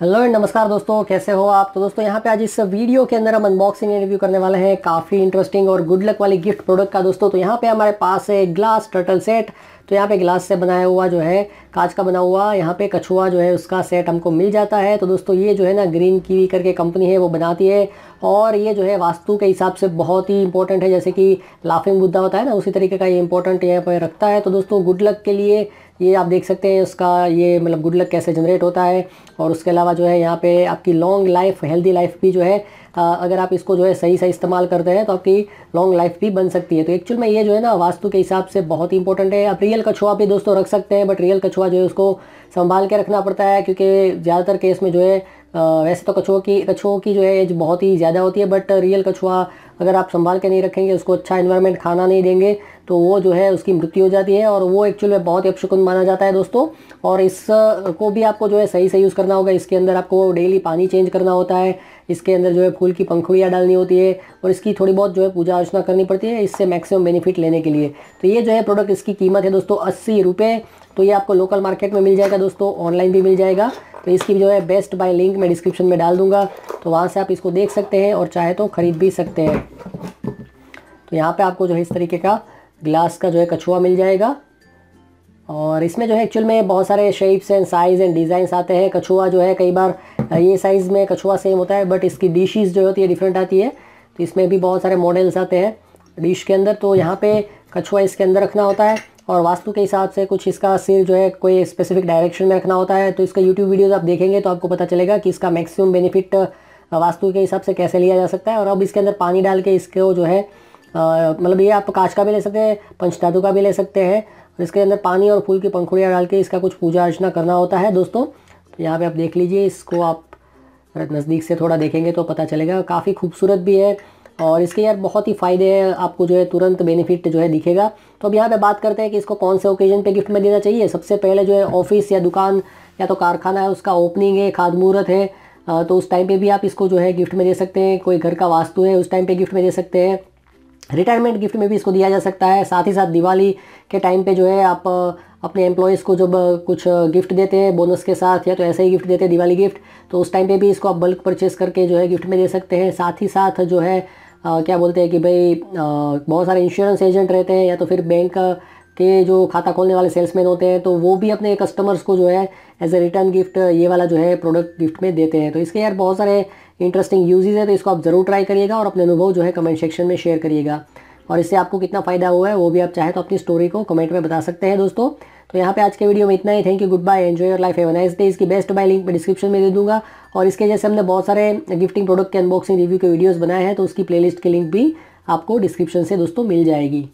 hello and नमस्कार दोस्तों कैसे हो आप तो दोस्तों यहाँ पे आज इस वीडियो के अंदर हम अनबॉक्सिंग रिव्यू करने वाले हैं काफ़ी इंटरेस्टिंग और गुड लक वाली गिफ्ट प्रोडक्ट का दोस्तों तो यहाँ पे हमारे पास है ग्लास टर्टल सेट तो यहाँ पे ग्लास से बनाया हुआ जो है कांच का बना हुआ यहाँ पे कछुआ जो है उसका सेट हमको मिल जाता है तो दोस्तों ये जो है ना ग्रीन की करके कंपनी है वो बनाती है और ये जो है वास्तु के हिसाब से बहुत ही इंपॉर्टेंट है जैसे कि लाफिंग बुद्धा होता है ना उसी तरीके का ये इंपॉर्टेंट यहाँ पर रखता है तो दोस्तों गुड लक के लिए ये आप देख सकते हैं उसका ये मतलब गुड लक कैसे जनरेट होता है और उसके अलावा जो है यहाँ पे आपकी लॉन्ग लाइफ हेल्दी लाइफ भी जो है अगर आप इसको जो है सही सही इस्तेमाल करते हैं तो आपकी लॉन्ग लाइफ भी बन सकती है तो एक्चुअल में ये जो है ना वास्तु के हिसाब से बहुत ही इंपॉर्टेंट है आप रियल कछुआ भी दोस्तों रख सकते हैं बट रियल कछुआ जो है उसको संभाल के रखना पड़ता है क्योंकि ज़्यादातर केस में जो है वैसे तो कछुओं की कछुओं की जो है एज बहुत ही ज़्यादा होती है बट रियल कछुआ अगर आप संभाल के नहीं रखेंगे उसको अच्छा इन्वायरमेंट खाना नहीं देंगे तो वो जो है उसकी मृत्यु हो जाती है और वो एक्चुअल में बहुत ही अपशकुन माना जाता है दोस्तों और इस को भी आपको जो है सही से यूज़ करना होगा इसके अंदर आपको डेली पानी चेंज करना होता है इसके अंदर जो है फूल की पंखुड़ियाँ डालनी होती है और इसकी थोड़ी बहुत जो है पूजा अर्चना करनी पड़ती है इससे मैक्सिमम बेनिफिट लेने के लिए तो ये जो है प्रोडक्ट इसकी कीमत है दोस्तों अस्सी रुपये तो ये आपको लोकल मार्केट में मिल जाएगा दोस्तों ऑनलाइन भी मिल जाएगा तो इसकी जो है बेस्ट बाय लिंक मैं डिस्क्रिप्शन में डाल दूंगा तो वहाँ से आप इसको देख सकते हैं और चाहे तो ख़रीद भी सकते हैं तो यहाँ पे आपको जो है इस तरीके का ग्लास का जो है कछुआ मिल जाएगा और इसमें जो है एक्चुअल में बहुत सारे shapes and size and designs आते हैं कछुआ जो है कई बार ये साइज़ में कछुआ सेम होता है बट इसकी डिशेज़ जो होती है डिफरेंट आती है तो इसमें भी बहुत सारे मॉडल्स आते हैं डिश के अंदर तो यहाँ पे कछुआ इसके अंदर रखना होता है और वास्तु के हिसाब से कुछ इसका सिर जो है कोई स्पेसिफिक डायरेक्शन में रखना होता है तो इसका यूट्यूब वीडियोज़ आप देखेंगे तो आपको पता चलेगा कि इसका मैक्सिमम बेनिफिट वास्तु के हिसाब से कैसे लिया जा सकता है और अब इसके अंदर पानी डाल के इसको जो है मतलब ये आप कांच का भी ले सकते हैं पंचतादु का भी ले सकते हैं और इसके अंदर पानी और फूल की पंखुड़ियाँ डाल के इसका कुछ पूजा अर्चना करना होता है दोस्तों तो यहाँ पे आप देख लीजिए इसको आप नज़दीक से थोड़ा देखेंगे तो पता चलेगा काफ़ी खूबसूरत भी है और इसके यार बहुत ही फ़ायदे हैं आपको जो है तुरंत बेनिफिट जो है दिखेगा तो अब यहाँ पर बात करते हैं कि इसको कौन से ओकेजन पर गिफ्ट में देना चाहिए सबसे पहले जो है ऑफिस या दुकान या तो कारखाना है उसका ओपनिंग है खाद मुहूर्त है तो उस टाइम पर भी आप इसको जो है गिफ्ट में दे सकते हैं कोई घर का वास्तु है उस टाइम पर गिफ्ट में दे सकते हैं रिटायरमेंट गिफ्ट में भी इसको दिया जा सकता है साथ ही साथ दिवाली के टाइम पे जो है आप अपने एम्प्लॉयज़ को जब कुछ गिफ्ट देते हैं बोनस के साथ या तो ऐसे ही गिफ्ट देते हैं दिवाली गिफ्ट तो उस टाइम पे भी इसको आप बल्क परचेस करके जो है गिफ्ट में दे सकते हैं साथ ही साथ जो है आ, क्या बोलते हैं कि भाई बहुत सारे इंश्योरेंस एजेंट रहते हैं या तो फिर बैंक के जो खाता खोलने वाले सेल्समैन होते हैं तो वो भी अपने कस्टमर्स को जो है एज ए रिटर्न गिफ्ट ये वाला जो है प्रोडक्ट गिफ्ट में देते हैं तो इसके यार बहुत सारे इंटरेस्टिंग यूजेज है तो इसको आप ज़रूर ट्राई करिएगा और अपने अनुभव जो है कमेंट सेक्शन में शेयर करिएगा और इससे आपको कितना फ़ायदा हुआ है वो भी आप चाहे तो अपनी स्टोरी को कमेंट में बता सकते हैं दोस्तों तो यहाँ पे आज के वीडियो में इतना ही thank you good bye enjoy your life have nice day इसकी बेस्ट बाय लिंक मैं डिस्क्रिप्शन में दे दूंगा और इसके जैसे हमने बहुत सारे गिफ्टिंग प्रोडक्ट के अनबॉक्सिंग रिव्यू के वीडियोज़ बनाए हैं तो उसकी प्लेलिस्ट की लिंक भी आपको डिस्क्रिप्शन से दोस्तों मिल जाएगी